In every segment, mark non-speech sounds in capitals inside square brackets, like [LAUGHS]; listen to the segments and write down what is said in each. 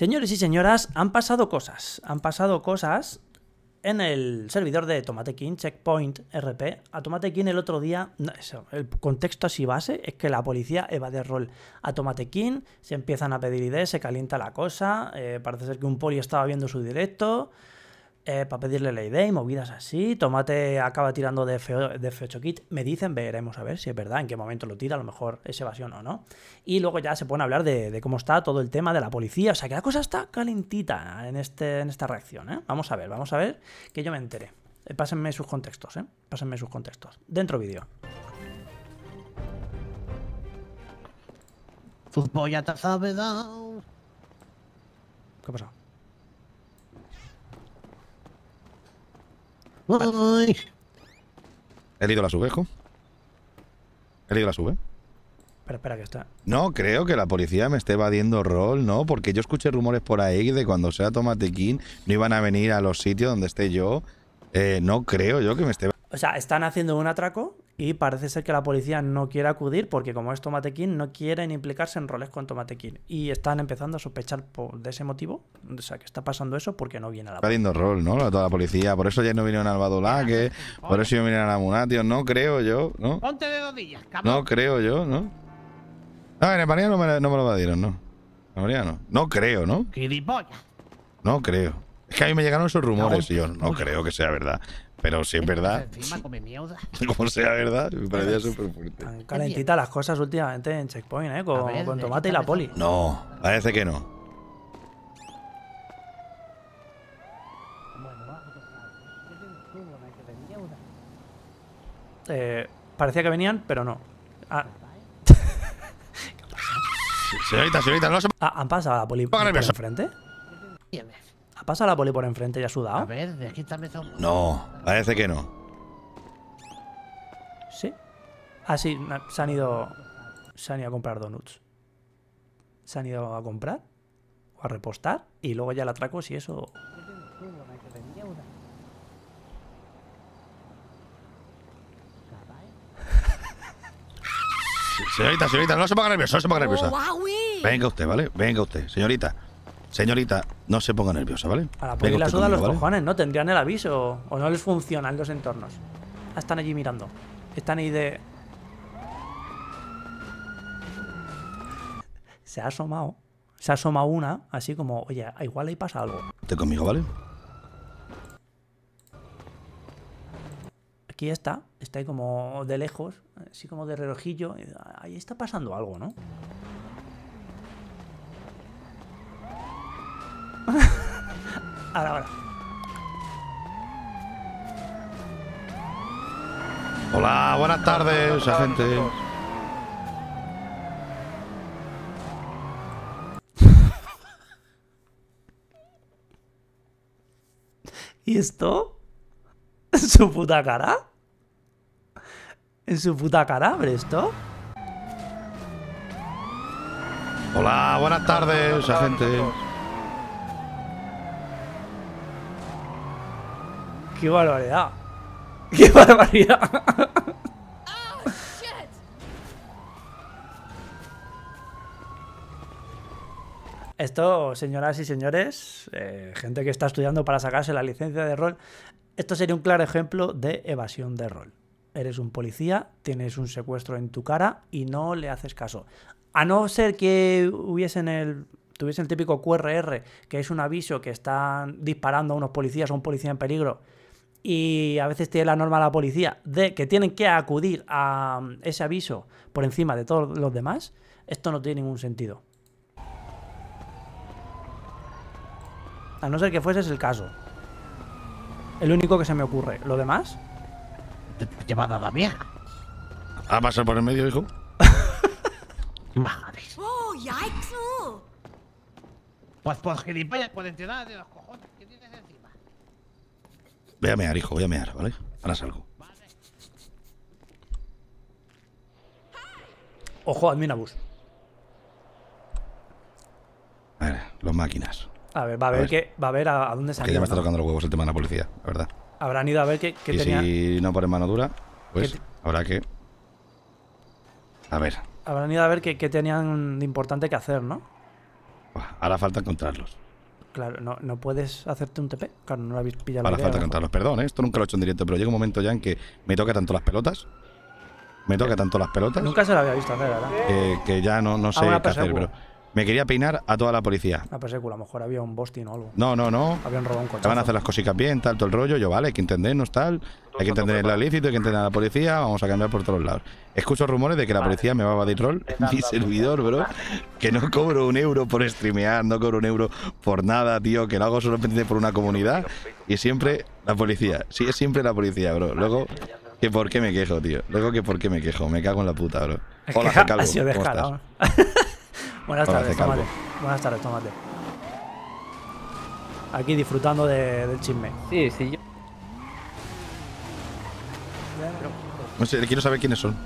Señores y señoras, han pasado cosas. Han pasado cosas en el servidor de Tomatekin, Checkpoint RP. A Tomatekin el otro día, el contexto así base es que la policía evade rol a Tomatekin, se empiezan a pedir ideas, se calienta la cosa, eh, parece ser que un poli estaba viendo su directo. Eh, para pedirle la idea y movidas así. Tomate acaba tirando de, feo kit. Me dicen, veremos a ver si es verdad, en qué momento lo tira, a lo mejor es evasión o no. Y luego ya se pueden a hablar de, cómo está todo el tema de la policía. O sea que la cosa está calentita en, este, en esta reacción. ¿eh? Vamos a ver, vamos a ver que yo me entere. Eh, pásenme sus contextos, ¿eh? Pásenme sus contextos. Dentro vídeo. Fútbol ya te sabe ¿Qué pasó Ay. El la sube, hijo. El leído la sube. Espera, espera, que está. No, creo que la policía me esté evadiendo rol, ¿no? Porque yo escuché rumores por ahí de cuando sea Tomate no iban a venir a los sitios donde esté yo. Eh, no creo yo que me esté. O sea, ¿están haciendo un atraco? y parece ser que la policía no quiere acudir porque como es tomatequín no quieren implicarse en roles con Tomatequín. y están empezando a sospechar por, de ese motivo, o sea, que está pasando eso porque no viene a la policía. Está rol, ¿no? La, toda la policía, por eso ya no vinieron al que por eso no vinieron a Munatio, no creo yo, ¿no? Ponte de rodillas, cabrón. No creo yo, ¿no? No, en España no me, no me lo dieron, ¿no. No, no creo, ¿no? No creo. Es que a mí me llegaron esos rumores y yo no creo que sea verdad. Pero si es verdad. [LAUGHS] Como sea verdad, me parecía súper fuerte. Ah, están calentitas las cosas últimamente en Checkpoint, ¿eh? Con, tomate y la poli. No, parece que no. Eh, parecía que venían, pero no. Ah. [LAUGHS] Señorita, señorita, no se... Ah, han pasado la poli. frente ¿Pasa la poli por enfrente y ha sudado? A ver, de aquí también No, parece que no. ¿Sí? Ah, sí, se han ido... Se han ido a comprar donuts. Se han ido a comprar o a repostar y luego ya la atraco si eso... [LAUGHS] Señorita, señorita, no se ponga nerviosa, no se ponga nerviosa. Oh, Venga usted, ¿vale? Venga usted, señorita. Señorita, no se ponga nerviosa, ¿vale? Para porque la suda los cojones, ¿no? Tendrían el aviso o no les funcionan los entornos. Ah, están allí mirando. Están ahí de... Se ha asomado. Se ha asomado una, así como, oye, igual ahí pasa algo. Te conmigo, ¿vale? Aquí está. Está ahí como de lejos, así como de relojillo. Ahí está pasando algo, ¿no? Ahora, Hola, buenas tardes, agente. ¿Y esto? ¿En su puta cara? ¿En su puta cara abre esto? Hola, buenas tardes, agente. ¡Qué barbaridad! [LAUGHS] ¡Qué barbaridad! [LAUGHS] esto, señoras y señores, eh, gente que está estudiando para sacarse la licencia de rol, esto sería un claro ejemplo de evasión de rol. Eres un policía, tienes un secuestro en tu cara y no le haces caso. A no ser que hubiesen el, tuviesen el típico QRR, que es un aviso que están disparando a unos policías o un policía en peligro y a veces tiene la norma la policía de que tienen que acudir a mm, ese aviso por encima de todos los demás, esto no tiene ningún sentido. A no ser que fuese el caso. El único que se me ocurre. ¿Lo demás? Llevada la mierda. ¿A pasar por el medio, hijo? [LAUGHS] Madre. Oh, Pues por gilipollas, por entidad de los Voy a mear, hijo, voy a mear, ¿vale? Ahora salgo. Ojo, Adminabus. A ver, los máquinas. A ver, va a, ver, a va a ver a, dónde se Que ya me está tocando los huevos el tema de la policía, la verdad. Habrán ido a ver qué, tenían. y si no ponen mano dura, pues habrá que... A ver. Habrán ido a ver qué, qué tenían de importante que hacer, ¿no? Ahora falta encontrarlos. Claro, no, no, puedes hacerte un TP. Claro, no lo habéis pillado. Para la falta de los perdón, ¿eh? Esto nunca lo he hecho en directo, pero llega un momento ya en que me toca tanto las pelotas. Me toca tanto las pelotas. Nunca se la había visto hacer, ¿verdad? que ya no, no sé qué hacer, pero. Me quería peinar a toda la policía. Ah, a lo mejor había un bosting o algo. No, no, no. Habían robado un coche. Van a hacer las cositas bien, tal, todo el rollo. Yo, vale, hay que entendernos, tal. Hay que entender el lícito, hay que entender a la policía. Vamos a cambiar por todos lados. Escucho rumores de que la policía me va a batir rol. [LAUGHS] Mi servidor, bro. Que no cobro un euro por streamear, no cobro un euro por nada, tío. Que lo hago solo por una comunidad. Y siempre la policía. Sí, es siempre la policía, bro. Luego, que por qué me quejo, tío. Luego, que por qué me quejo. Me cago en la puta, bro. Hola, [LAUGHS] ¿Cómo estás? Buenas tardes, Tomate. Buenas tardes, Tomate. Aquí disfrutando del chisme. Sí, sí, yo. No sé, quiero saber quiénes son.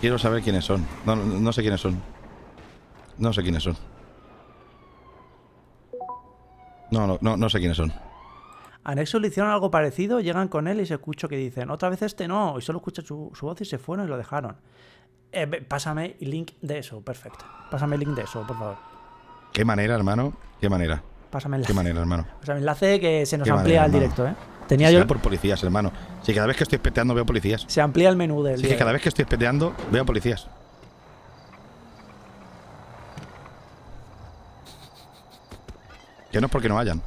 Quiero saber quiénes son. No, sé quiénes son. No sé quiénes son. No, no, no, no sé quiénes son. A Nexus le hicieron algo parecido, llegan con él y se escucha que dicen, otra vez este no, y solo escucha su voz y se fueron y lo dejaron. Eh, pásame el link de eso, perfecto. Pásame el link de eso, por favor. Qué manera, hermano. Qué manera. Pásame enlace. Qué manera, hermano. O Pásame enlace que se nos amplía el directo, ¿eh? Tenía yo... por policías, hermano. Si cada vez que estoy peteando veo policías. Se amplía el menú del. Si que cada ¿eh? vez que estoy peteando veo policías. Que no es porque no hayan.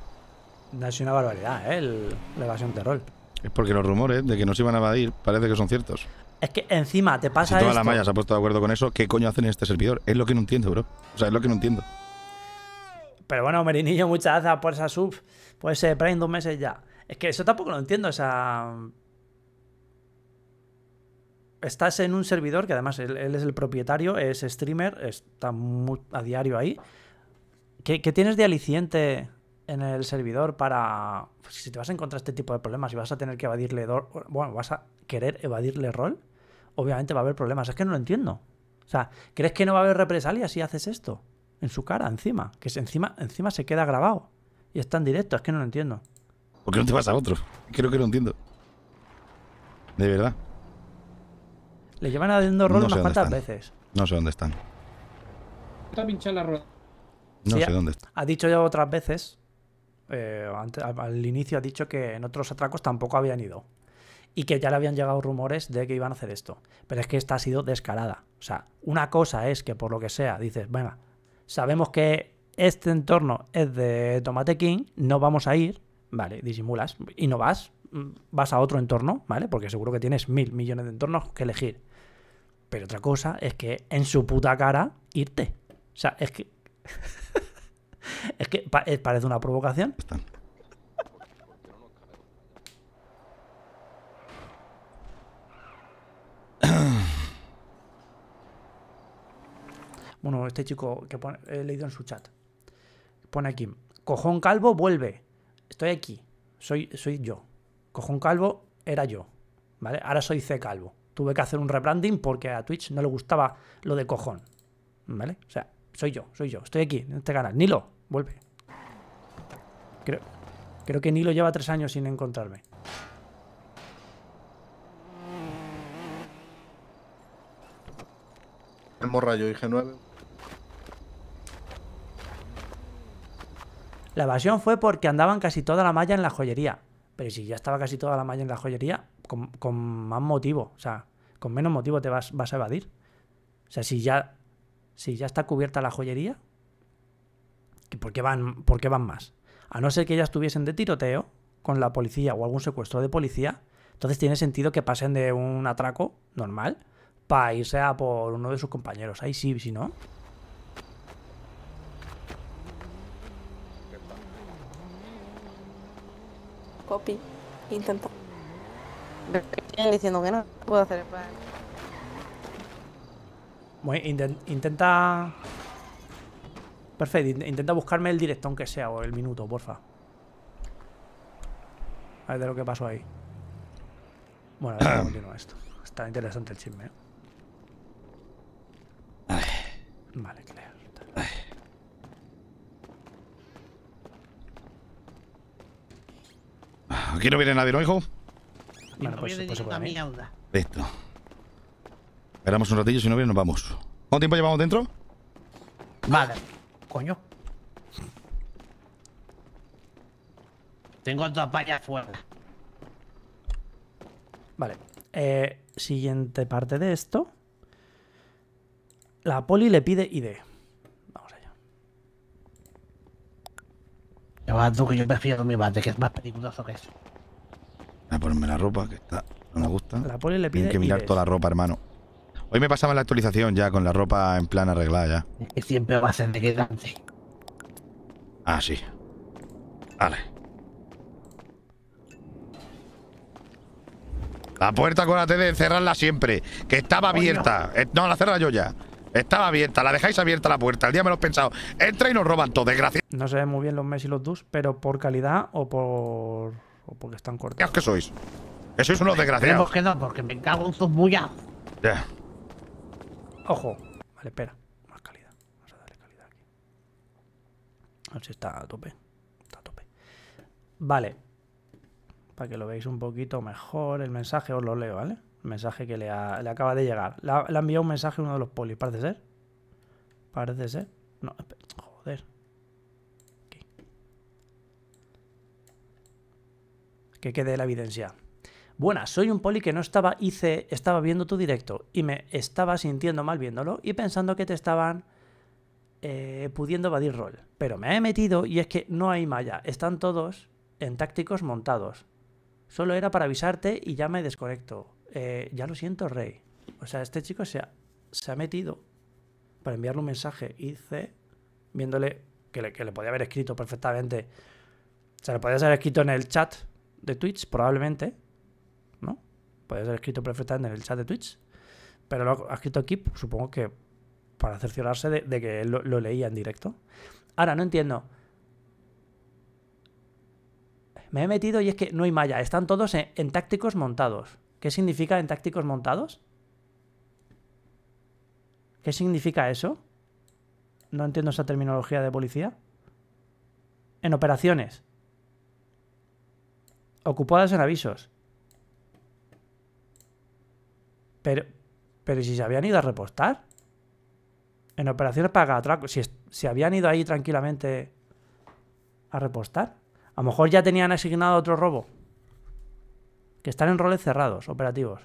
No es una barbaridad, ¿eh? la evasión terror. Es porque los rumores de que nos iban a evadir parece que son ciertos. Es que encima te pasa si toda esto. la malla se ha puesto de acuerdo con eso. ¿Qué coño hacen en este servidor? Es lo que no entiendo, bro. O sea, es lo que no entiendo. Pero bueno, Merinillo, muchas gracias por esa sub. Pues se Prime dos meses ya. Es que eso tampoco lo entiendo. O sea. Estás en un servidor que además él, es el propietario, es streamer, está a diario ahí. ¿Qué, qué tienes de aliciente en el servidor para pues, si te vas a encontrar este tipo de problemas y vas a tener que evadirle bueno, vas a querer evadirle rol, obviamente va a haber problemas. Es que no lo entiendo. O sea, ¿crees que no va a haber represalia si haces esto? En su cara, encima. Que encima, encima se queda grabado. Y está en directo, es que no lo entiendo. ¿Por qué no te vas a otro? Creo que lo entiendo. De verdad. Le llevan haciendo rol unas cuantas veces. No sé dónde están. Está pinchada la rueda. No sé dónde está. Ha dicho ya otras veces eh, al, al, inicio ha dicho que en otros atracos tampoco habían ido. Y que ya le habían llegado rumores de que iban a hacer esto. Pero es que esta ha sido descarada. O sea, una cosa es que por lo que sea, dices, venga, sabemos que este entorno es de Tomate King, no vamos a ir, vale, disimulas y no vas, mm, vas a otro entorno, ¿vale? Porque seguro que tienes mil millones de entornos que elegir. Pero otra cosa es que en su puta cara irte. O sea, es que... [LAUGHS] [LAUGHS] es que eh, parece una provocación. [COUGHS] Bueno, este chico que pone, he leído en su chat. Pone aquí. Cojón calvo, vuelve. Estoy aquí. Soy, soy yo. Cojón calvo era yo. ¿Vale? Ahora soy C calvo. Tuve que hacer un rebranding porque a Twitch no le gustaba lo de cojón. ¿Vale? O sea, soy yo, soy yo. Estoy aquí, en este canal. Nilo, Vuelve. Creo, creo que Nilo lleva tres años sin encontrarme. hemos y dije 9 La evasión fue porque andaban casi toda la malla en la joyería. Pero si ya estaba casi toda la malla en la joyería, con, más motivo, o sea, con menos motivo te vas, vas, a evadir. O sea, si ya, si ya está cubierta la joyería, ¿Por qué van, van más? A no ser que ya estuviesen de tiroteo con la policía o algún secuestro de policía, entonces tiene sentido que pasen de un atraco normal para irse a por uno de sus compañeros. Ahí sí, si no. Copy. Intenta. Están diciendo que no puedo hacer Bueno, intenta Perfecto, intenta buscarme el directo aunque sea o el minuto, porfa. A ver de lo que pasó ahí. Bueno, a ver [CLEARS THROAT] continúa esto. Está interesante el chisme. ¿eh? Ay. Vale, Claire. Aquí no viene nadie, ¿no, hijo? Bueno, pues, pues, Listo. Esperamos un ratillo, si no viene nos vamos. ¿Cuánto tiempo llevamos dentro? Vale coño. Tengo dos vallas fuera. Vale. Eh, siguiente parte de esto. La poli le pide ID. Vamos allá. Ya tú que yo prefiero mi bate, que es más peligroso que eso. A ponerme la ropa, que está, no me gusta. La poli le pide Tienen que mirar toda la ropa, hermano. Hoy me pasaba la actualización ya, con la ropa en plan arreglada ya. Es que siempre va a ser de grande. Ah, sí. Vale. La puerta con la T de cerrarla siempre. Que estaba abierta. Eh, no, la cerra yo ya. Estaba abierta, la dejáis abierta la puerta. El día me lo he pensado. Entra y nos roban todo, desgracia. No se ven muy bien los Messi y los Dus, pero por calidad o por. o porque están cortados. ¿Qué que sois? Que sois unos desgraciados. que no, porque me cago en sus Ya. ¡Ojo! Vale, espera. Más calidad. Vamos a darle calidad aquí. A ver si está a tope. Está a tope. Vale. Para que lo veáis un poquito mejor, el mensaje os lo leo, ¿vale? El mensaje que le, acaba de llegar. Le ha, le ha enviado un mensaje a uno de los polis, parece ser. Parece ser. No, joder. Que quede la evidencia. Buenas, soy un poli que no estaba hice, estaba viendo tu directo y me estaba sintiendo mal viéndolo y pensando que te estaban eh, pudiendo evadir rol. Pero me he metido y es que no hay malla, están todos en tácticos montados. Solo era para avisarte y ya me desconecto. Eh, ya lo siento, Rey. O sea, este chico se ha, se ha metido para enviarle un mensaje. Hice, viéndole que le, que le podía haber escrito perfectamente. Se le podía haber escrito en el chat de Twitch, probablemente. ¿no? Puede haber escrito perfectamente en el chat de Twitch, pero lo ha escrito aquí, supongo que para cerciorarse de, que lo, lo, leía en directo. Ahora, no entiendo. Me he metido y es que no hay malla. Están todos en tácticos montados. ¿Qué significa en tácticos montados? ¿Qué significa eso? No entiendo esa terminología de policía. En operaciones. Ocupadas en avisos. Pero, si se habían ido a repostar. En operaciones para atraco. Si, se habían ido ahí tranquilamente a repostar. A lo mejor ya tenían asignado otro robo. Que están en roles cerrados, operativos.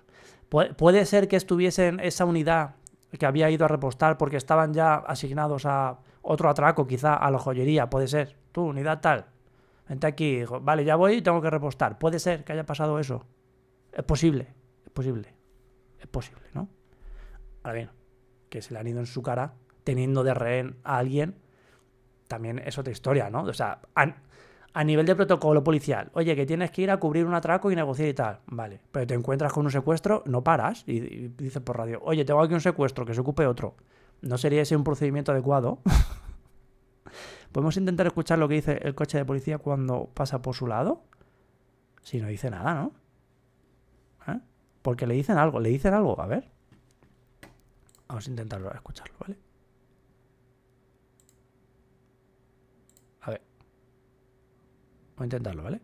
puede ser que estuviesen esa unidad que había ido a repostar porque estaban ya asignados a otro atraco, quizá a la joyería, puede ser. Tú, unidad tal. Vente aquí, vale, ya voy, y tengo que repostar. Puede ser que haya pasado eso. Es posible, es posible. Es posible, ¿no? Ahora bien, que se le han ido en su cara teniendo de rehén a alguien, también es otra historia, ¿no? O sea, a, nivel de protocolo policial, oye, que tienes que ir a cubrir un atraco y negociar y tal, vale, pero te encuentras con un secuestro, no paras y dices por radio, oye, tengo aquí un secuestro, que se ocupe otro. ¿No sería ese un procedimiento adecuado? [LAUGHS] ¿Podemos intentar escuchar lo que dice el coche de policía cuando pasa por su lado? Si no dice nada, ¿no? Porque le dicen algo, le dicen algo, a ver. Vamos a intentarlo, a escucharlo, ¿vale? A ver. Vamos a intentarlo, ¿vale?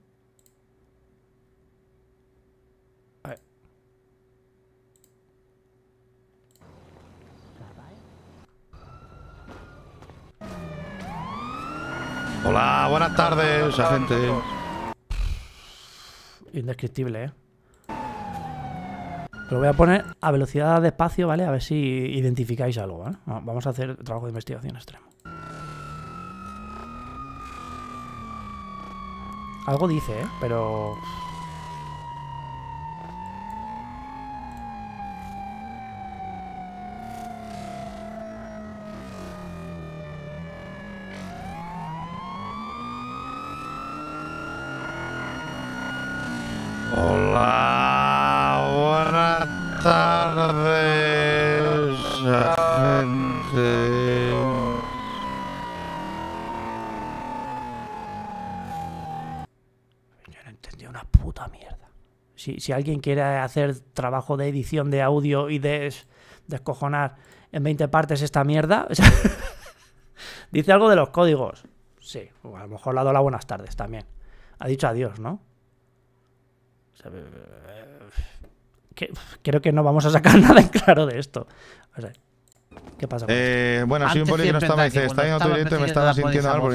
A ver. Hola, buenas tardes, agente. Indescriptible, ¿eh? Lo voy a poner a velocidad de espacio, ¿vale? A ver si identificáis algo, ¿vale? Vamos a hacer trabajo de investigación extremo. Algo dice, ¿eh? Pero... Hola. si, alguien quiere hacer trabajo de edición de audio y de descojonar en 20 partes esta mierda, [LAUGHS] dice algo de los códigos. Sí, o a lo mejor le ha dado la buenas tardes también. Ha dicho adiós, ¿no? Eh, creo que no vamos a sacar [LAUGHS] nada en claro de esto. ¿Qué pasa? Eh, bueno, si un no estaba, dice, está en otro directo y me estaba sintiendo algo.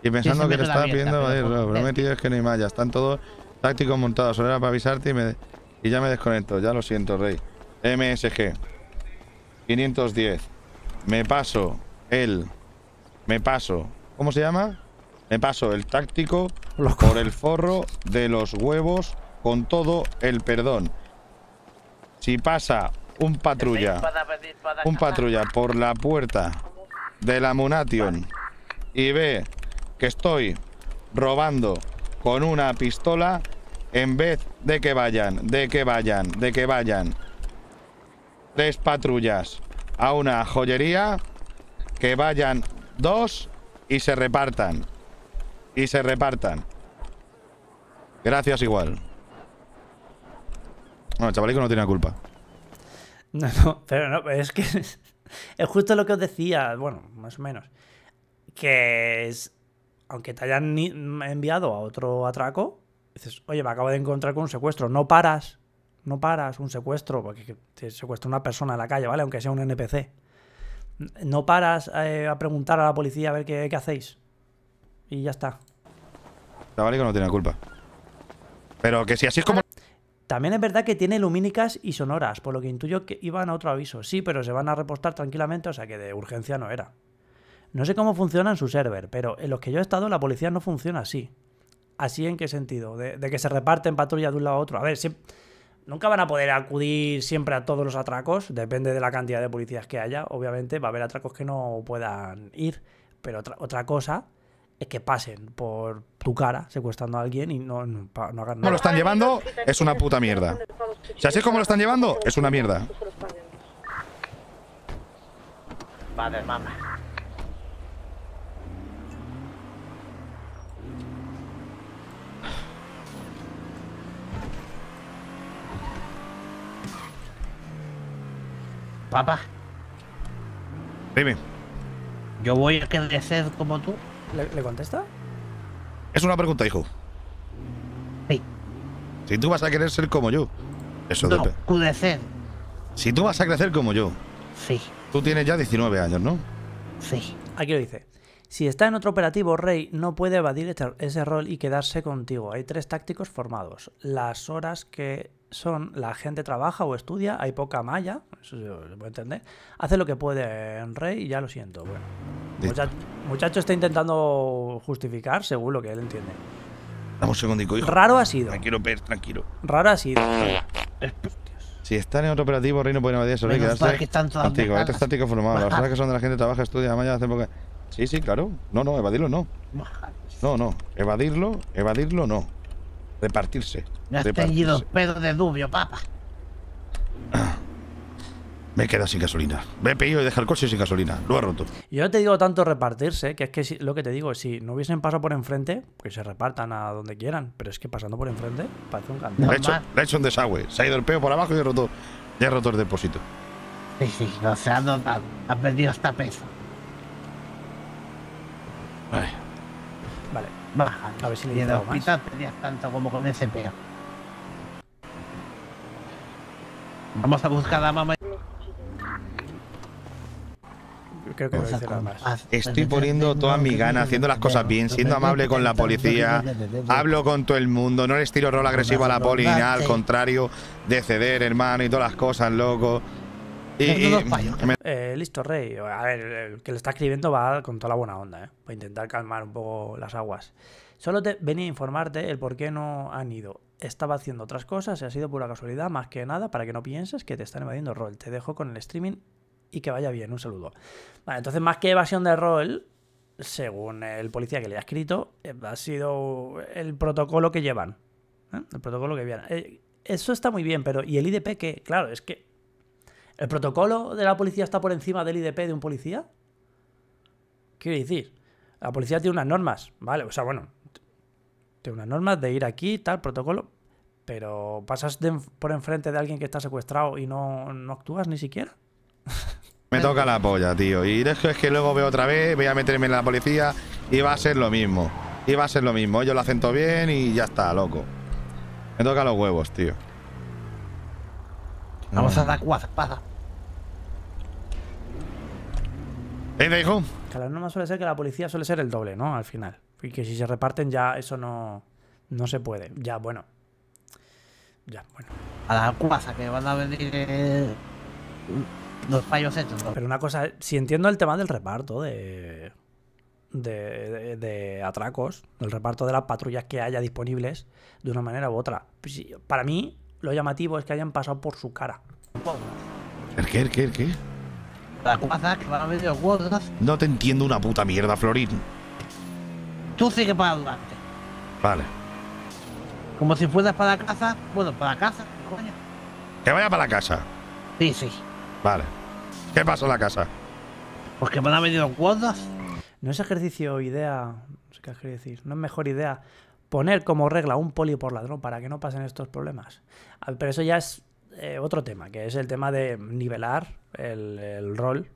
Y pensando que te estaba pidiendo, lo prometido pues es que no hay más, ya están todos Táctico montado, solo era para avisarte y, ya me desconecto. Ya lo siento, Rey. MSG. 510. Me paso el... Me paso. ¿Cómo se llama? Me paso el táctico por el forro de los huevos con todo el perdón. Si pasa un patrulla, un patrulla por la puerta de la Munation y ve que estoy robando con una pistola en vez de que vayan, de que vayan, de que vayan tres patrullas a una joyería, que vayan dos y se repartan. Y se repartan. Gracias igual. Bueno, el chavalico no tiene la culpa. No, no, pero no, es que [LAUGHS] es justo lo que os decía, bueno, más o menos, que es aunque te hayan mm, enviado a otro atraco, dices, oye, me acabo de encontrar con un secuestro, no paras, no paras, un secuestro, porque te secuestra una persona en la calle, ¿vale? Aunque sea un NPC. Mm, no paras eh, a preguntar a la policía a ver qué, hacéis. Y ya está. que no tiene culpa. Pero que si así es como... También es verdad que tiene lumínicas y sonoras, por lo que intuyo que iban a otro aviso. Sí, pero se van a repostar tranquilamente, o sea que de urgencia no era. No sé cómo funciona en su server, pero en los que yo he estado la policía no funciona así. ¿Así en qué sentido? De, que se reparten patrullas de un lado a otro. A ver, si nunca van a poder acudir siempre a todos los atracos, depende de la cantidad de policías que haya. Obviamente va a haber atracos que no puedan ir, pero otra, cosa es que pasen por tu cara secuestrando a alguien y no, no, hagan nada. lo están llevando, es una puta mierda. Si así es como lo están llevando, es una mierda. Vale, mamá. Papá. Dime. Yo voy a crecer como tú. ¿Le, contesta? Es una pregunta, hijo. Sí. Si tú vas a querer ser como yo. Eso no, crecer. Si tú vas a crecer como yo. Sí. Tú tienes ya 19 años, ¿no? Sí. Aquí lo dice. Si está en otro operativo, Rey no puede evadir ese rol y quedarse contigo. Hay tres tácticos formados. Las horas que son la gente trabaja o estudia, hay poca malla, eso se puede entender, hace lo que puede en Rey y ya lo siento. Bueno, muchacho, está intentando justificar según lo que él entiende. Dame un segundico, hijo. Raro ha sido. Tranquilo, Per, tranquilo. Raro ha sido. Si están en otro operativo, Rey no puede evadir eso. Rey, quedarse que están todas este formado. Las horas que son de la gente trabaja, estudia, malla, hace poca... Sí, sí, claro. No, no, evadirlo no. No, no. Evadirlo, evadirlo no. Repartirse. Me has tenido pedo de dubio, papá. Me he quedado sin gasolina. Me he pedido de dejar el coche sin gasolina. Lo he roto. Yo te digo tanto repartirse, que es que lo que te digo, si no hubiesen pasado por enfrente, que pues se repartan a donde quieran. Pero es que pasando por enfrente, parece un cantón. Le he hecho, un desagüe. Se ha ido el peo por abajo y he roto, el depósito. Sí, sí, no se ha notado. perdido hasta peso. Ay. A ver si le he más. tanto como con ese peo. Vamos a buscar a mamá. Creo que Estoy poniendo toda mi gana, haciendo las cosas bien, siendo amable con la policía, hablo con todo el mundo, no les tiro rol agresivo a la poli al contrario, de ceder, hermano, y todas las cosas, loco. Eh, listo, Rey. A ver, el que le está escribiendo va con toda la buena onda, ¿eh? Para intentar calmar un poco las aguas. Solo te venía a informarte el por qué no han ido. Estaba haciendo otras cosas y ha sido pura casualidad, más que nada, para que no pienses que te están evadiendo rol. Te dejo con el streaming y que vaya bien. Un saludo. Vale, entonces, más que evasión de rol, según el policía que le ha escrito, eh, ha sido el protocolo que llevan. ¿eh? El protocolo que llevan. Eso está muy bien, pero ¿y el IDP que Claro, es que ¿El protocolo de la policía está por encima del IDP de un policía? ¿Quiere decir, la policía tiene unas normas, ¿vale? O sea, bueno, tiene unas normas de ir aquí, tal, protocolo, pero pasas por enfrente de alguien que está secuestrado y no, actúas ni siquiera. [LAUGHS] Me toca la polla, tío. Y es que luego veo otra vez, voy a meterme en la policía y va a ser lo mismo. Y va a ser lo mismo. Yo lo acento bien y ya está, loco. Me toca los huevos, tío. Vamos a dar cuadrada. Que la norma suele ser que la policía suele ser el doble, ¿no? Al final. Y que si se reparten ya eso no, no se puede. Ya, bueno. Ya, bueno. A la cuaza que van a venir eh, los fallos hechos. Pero una cosa, si entiendo el tema del reparto de, de, de, de atracos, del reparto de las patrullas que haya disponibles, de una manera u otra. Pues para mí, lo llamativo es que hayan pasado por su cara. ¿El qué? ¿El qué? ¿El qué? No te entiendo una puta mierda, Florín. Tú sigue para adelante. Vale. Como si fueras para la casa. Bueno, para la casa, Que vaya para la casa. Sí, sí. Vale. ¿Qué pasó en la casa? Pues que me han venido cuerdas. No es ejercicio idea. No sé qué decir. No es mejor idea poner como regla un poli por ladrón para que no pasen estos problemas. Ah, pero eso ya es eh, otro tema, que es el tema de nivelar el, rol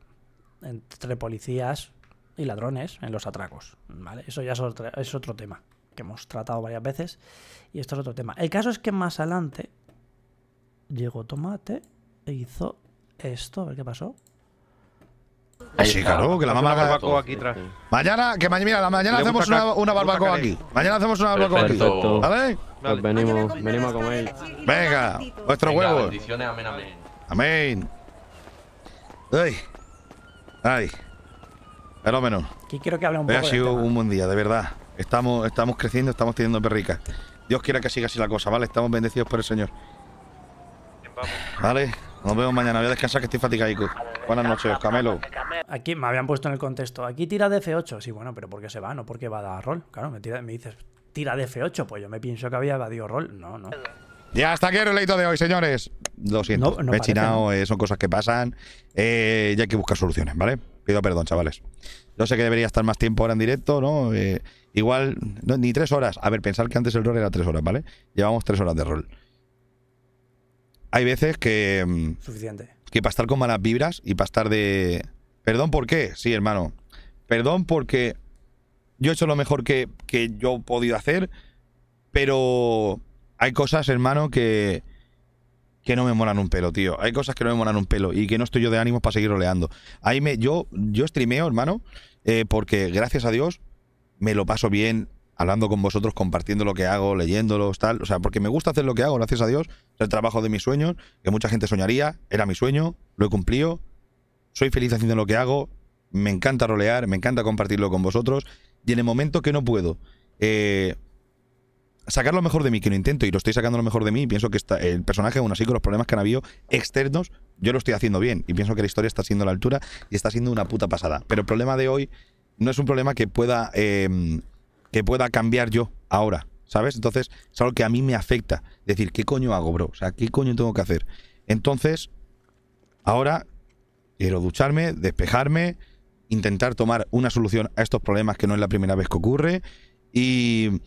entre policías y ladrones en los atracos. ¿vale? Eso ya es otro, es otro tema que hemos tratado varias veces. Y esto es otro tema. El caso es que más adelante llegó Tomate e hizo esto. A ver qué pasó sí, claro, que la pues mamá haga barbacoa aquí atrás. Mañana, que mañana, mira, mañana hacemos una, barbacoa aquí. Mañana hacemos una barbacoa aquí. ¿Vale? Pues venimos, venimos a comer. Venga, vuestros huevo. amén, amén. Amén. Ay. Ay. Fenómeno. Aquí quiero que hable un poco. Ha sido un buen día, de verdad. Estamos, estamos creciendo, estamos teniendo perricas. Dios quiera que siga así la cosa, ¿vale? Estamos bendecidos por el Señor. Vale. Nos vemos mañana, voy a descansar que estoy fatigadico. Buenas noches, Camelo. Aquí me habían puesto en el contexto, aquí tira de F8. Sí, bueno, pero ¿por qué se va? No porque va a dar rol. Claro, me, dices, tira de F8, pues yo me pienso que había evadido rol. No, no. Ya hasta aquí el leito de hoy, señores. Lo siento, me he chinado, eh, son cosas que pasan. Eh, y hay que buscar soluciones, ¿vale? Pido perdón, chavales. Yo sé que debería estar más tiempo ahora en directo, ¿no? Eh, igual, ni tres horas. A ver, pensar que antes el rol era tres horas, ¿vale? Llevamos tres horas de rol hay veces que. Mm, Suficiente. Que para estar con malas vibras y para estar de. Perdón, ¿por qué? Sí, hermano. Perdón porque yo he hecho lo mejor que, yo he podido hacer, pero hay cosas, hermano, que, que no me molan un pelo, tío. Hay cosas que no me molan un pelo y que no estoy yo de ánimos para seguir roleando. Ahí me, yo, yo streameo, hermano, eh, porque gracias a Dios me lo paso bien, hablando con vosotros, compartiendo lo que hago, leyéndolos, tal. O sea, porque me gusta hacer lo que hago, gracias a Dios. Es el trabajo de mis sueños, que mucha gente soñaría. Era mi sueño, lo he cumplido. Soy feliz haciendo lo que hago. Me encanta rolear, me encanta compartirlo con vosotros. Y en el momento que no puedo eh, sacar lo mejor de mí, que lo intento y lo estoy sacando lo mejor de mí, pienso que está, el personaje, aún así, con los problemas que han habido externos, yo lo estoy haciendo bien. Y pienso que la historia está siendo a la altura y está siendo una puta pasada. Pero el problema de hoy no es un problema que pueda eh, que pueda cambiar yo ahora, ¿sabes? Entonces es algo que a mí me afecta. Decir, ¿qué coño hago, bro? O sea, ¿qué coño tengo que hacer? Entonces, ahora quiero ducharme, despejarme, intentar tomar una solución a estos problemas que no es la primera vez que ocurre y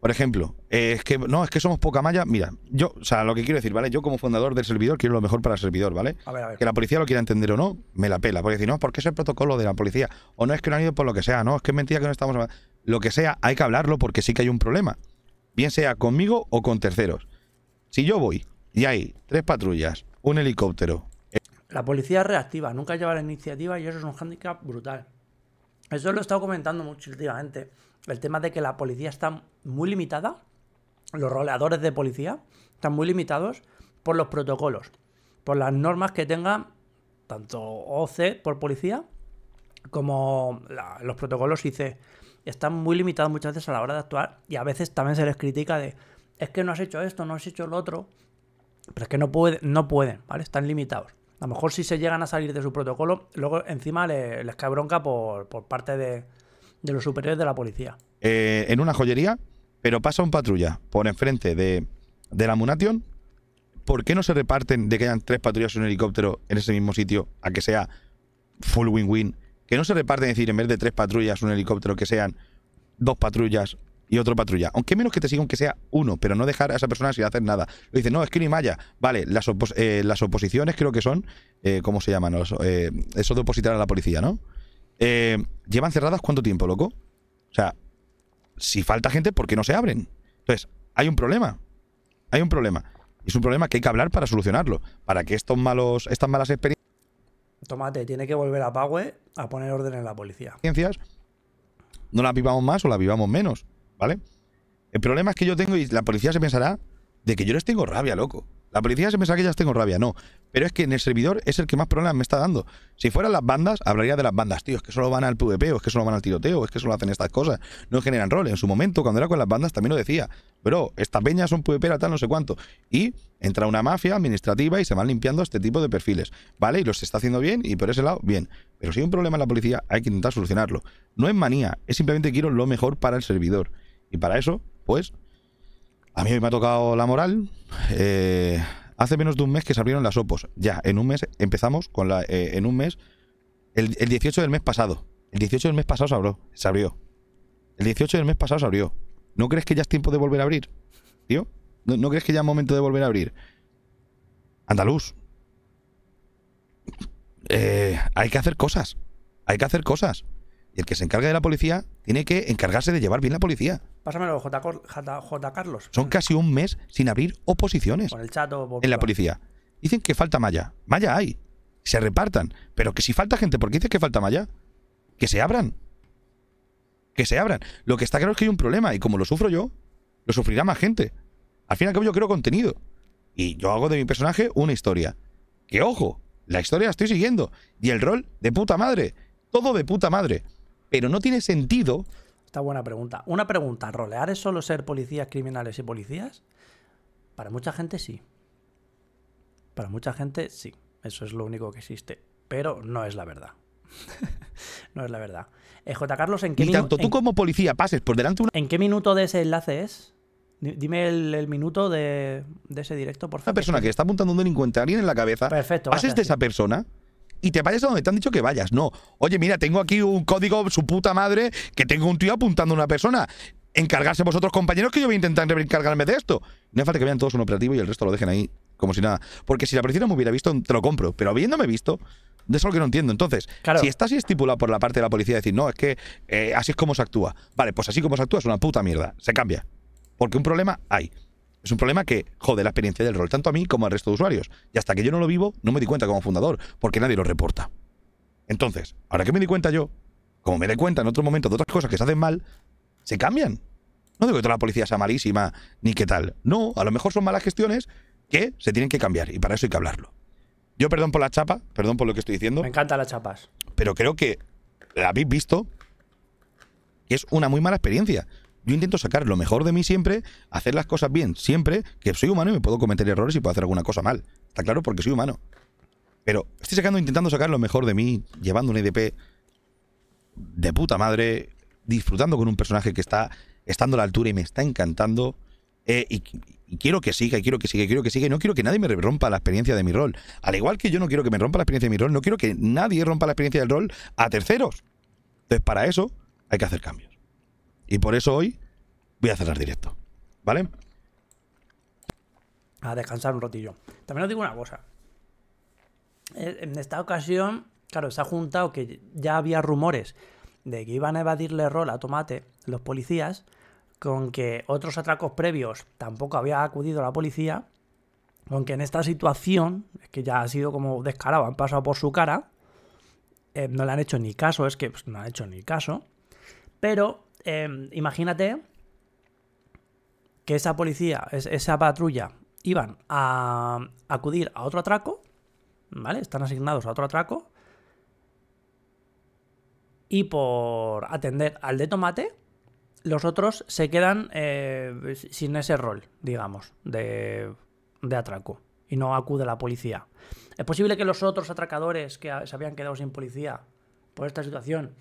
por ejemplo, es que no, es que somos poca malla. Mira, yo, o sea, lo que quiero decir, ¿vale? Yo como fundador del servidor quiero lo mejor para el servidor, ¿vale? Que la policía lo quiera entender o no, me la pela. Porque si no, ¿por qué es el protocolo de la policía. O no es que no han ido por lo que sea, no, es que es mentira que no estamos. Lo que sea, hay que hablarlo porque sí que hay un problema. Bien sea conmigo o con terceros. Si yo voy y hay tres patrullas, un helicóptero. La policía es reactiva, nunca lleva la iniciativa y eso es un hándicap brutal. Eso lo he estado comentando mucho últimamente. El tema de que la policía está muy limitada, los roleadores de policía están muy limitados por los protocolos, por las normas que tengan tanto OC por policía como los protocolos IC. Están muy limitados muchas veces a la hora de actuar y a veces también se les critica de es que no has hecho esto, no has hecho lo otro, pero es que no, no pueden, ¿vale? Están limitados. A lo mejor si se llegan a salir de su protocolo, luego encima les, cae bronca por, parte de, los superiores de la policía. Eh, en una joyería, pero pasa un patrulla por enfrente de, de la Munation, ¿por qué no se reparten de que hayan tres patrullas Y un helicóptero en ese mismo sitio a que sea full win-win? Que no se reparten, es decir, en vez de tres patrullas un helicóptero, que sean dos patrullas y otro patrulla. Aunque menos que te sigan Que sea uno, pero no dejar a esa persona sin hacer nada. Lo dice, no, es que ni malla. Vale, las, eh, las oposiciones creo que son, eh, ¿cómo se llaman? Los, eh, eso de opositar a la policía, ¿no? Eh, ¿Llevan cerradas cuánto tiempo, loco? O sea, si falta gente, ¿por qué no se abren? Entonces, hay un problema. Hay un problema. Es un problema que hay que hablar para solucionarlo. Para que estos malos, estas malas experiencias. Tomate, tiene que volver a Pagüe a poner orden en la policía. No la vivamos más o la vivamos menos, ¿vale? El problema es que yo tengo, y la policía se pensará, de que yo les tengo rabia, loco. La policía se pensaba que ya tengo rabia, no. Pero es que en el servidor es el que más problemas me está dando. Si fueran las bandas, hablaría de las bandas, tío. Es que solo van al PvP, o es que solo van al tiroteo, o es que solo hacen estas cosas. No generan rol. En su momento, cuando era con las bandas, también lo decía. Pero estas peñas son PvP, tal, no sé cuánto. Y entra una mafia administrativa y se van limpiando este tipo de perfiles. ¿Vale? Y los está haciendo bien y por ese lado, bien. Pero si hay un problema en la policía, hay que intentar solucionarlo. No es manía, es simplemente quiero lo mejor para el servidor. Y para eso, pues, a mí me ha tocado la moral. Eh, hace menos de un mes que se abrieron las OPOS. Ya, en un mes empezamos con la. Eh, en un mes. El, 18 del mes pasado. El 18 del mes pasado se abrió. Se abrió. El 18 del mes pasado se abrió. ¿No crees que ya es tiempo de volver a abrir? ¿Tío? ¿No, crees que ya es momento de volver a abrir? Andaluz. Eh, hay que hacer cosas. Hay que hacer cosas. Y el que se encarga de la policía tiene que encargarse de llevar bien la policía. Pásamelo, J. Carlos. Son casi un mes sin abrir oposiciones. Por el en la policía. Dicen que falta malla. Malla hay. Se repartan. Pero que si falta gente, ¿por qué dices que falta malla? Que se abran. Que se abran. Lo que está claro es que hay un problema. Y como lo sufro yo, lo sufrirá más gente. Al fin y al cabo yo creo contenido. Y yo hago de mi personaje una historia. Que ojo, la historia la estoy siguiendo. Y el rol de puta madre. Todo de puta madre. Pero no tiene sentido buena pregunta. Una pregunta, ¿rolear es solo ser policías, criminales y policías? Para mucha gente sí. Para mucha gente sí. Eso es lo único que existe. Pero no es la verdad. [LAUGHS] no es la verdad. Eh, J. Carlos, ¿en qué minuto? tú como policía pases por delante ¿En qué minuto de ese enlace es? Dime el, minuto de, ese directo, por favor. Una persona que está apuntando un delincuente a alguien en la cabeza. Perfecto. Pases de esa persona y te vayas a donde te han dicho que vayas. No, oye, mira, tengo aquí un código, su puta madre, que tengo un tío apuntando a una persona. Encargarse vosotros, compañeros, que yo voy a intentar encargarme de esto. No hace falta que vean todos un operativo y el resto lo dejen ahí como si nada. Porque si la policía no me hubiera visto, te lo compro. Pero habiéndome visto, de eso es lo que no entiendo. Entonces, si está así estipulado por la parte de la policía, decir, no, es que eh, así es como se actúa. Vale, pues así como se actúa es una puta mierda. Se cambia. Porque un problema hay. Es un problema que jode la experiencia del rol, tanto a mí como al resto de usuarios. Y hasta que yo no lo vivo, no me di cuenta como fundador, porque nadie lo reporta. Entonces, ahora que me di cuenta yo, como me di cuenta en otro momento de otras cosas que se hacen mal, se cambian. No digo que toda la policía sea malísima, ni qué tal. No, a lo mejor son malas gestiones que se tienen que cambiar, y para eso hay que hablarlo. Yo perdón por la chapa, perdón por lo que estoy diciendo. Me encantan las chapas. Pero creo que la habéis visto es una muy mala experiencia yo intento sacar lo mejor de mí siempre, hacer las cosas bien siempre, que soy humano y me puedo cometer errores y puedo hacer alguna cosa mal. Está claro porque soy humano. Pero estoy sacando, intentando sacar lo mejor de mí, llevando un IDP de puta madre, disfrutando con un personaje que está estando a la altura y me está encantando. Eh, y, quiero que siga, quiero que siga, quiero que siga. Y no quiero que nadie me rompa la experiencia de mi rol. Al igual que yo no quiero que me rompa la experiencia de mi rol, no quiero que nadie rompa la experiencia del rol a terceros. Entonces, para eso hay que hacer cambios. Y por eso hoy voy a cerrar directo. ¿Vale? A descansar un ratillo. También os digo una cosa. Eh, en esta ocasión, claro, se ha juntado que ya había rumores de que iban a evadirle rol a Tomate los policías, con que otros atracos previos tampoco había acudido a la policía, con que en esta situación, es que ya ha sido como descarado, han pasado por su cara, eh, no le han hecho ni caso, es que pues, no han hecho ni caso, pero Em, imagínate que esa policía, esa patrulla, iban a acudir a otro atraco, ¿vale? Están asignados a otro atraco. Y por atender al de tomate, los otros se quedan eh, sin ese rol, digamos, de, de atraco. Y no acude la policía. Es posible que los otros atracadores que se habían quedado sin policía por esta situación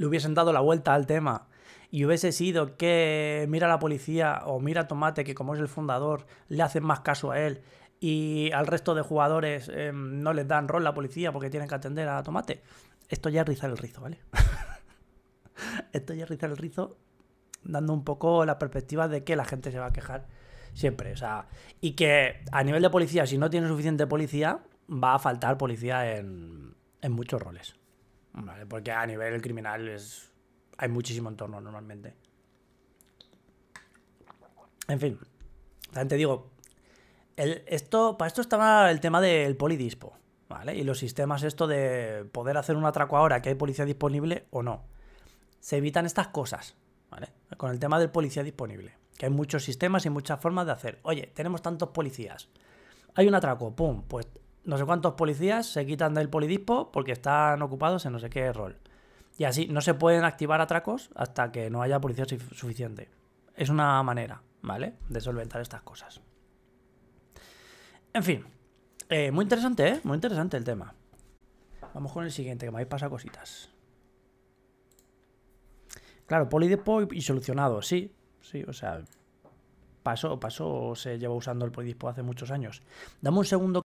le hubiesen dado la vuelta al tema y hubiese sido que mira la policía o mira Tomate, que como es el fundador, le hacen más caso a él y al resto de jugadores em, no les dan rol la policía porque tienen que atender a Tomate. Esto ya es rizar el rizo, ¿vale? [LAUGHS] Esto ya riza rizar el rizo dando un poco la perspectiva de que la gente se va a quejar siempre. O sea, y que a nivel de policía, si no tiene suficiente policía, va a faltar policía en muchos roles. ¿vale? Porque a nivel criminal es, hay muchísimo entorno normalmente. En fin, te digo, el, esto, para esto estaba el tema del polidispo, ¿vale? Y los sistemas esto de poder hacer un atraco ahora que hay policía disponible o no. Se evitan estas cosas, ¿vale? Con el tema del policía disponible. Que hay muchos sistemas y muchas formas de hacer. Oye, tenemos tantos policías. Hay un atraco, pum, pues no sé cuántos policías se quitan del polidispo porque están ocupados en no sé qué rol. Y así no se pueden activar atracos hasta que no haya policía suficiente. Es una manera, ¿vale? De solventar estas cosas. En fin. Eh, muy interesante, ¿eh? Muy interesante el tema. Vamos con el siguiente, que me habéis pasado cositas. Claro, polidispo y solucionado, sí. Sí, o sea, pasó, pasó, se llevó usando el polidispo hace muchos años. Dame un segundo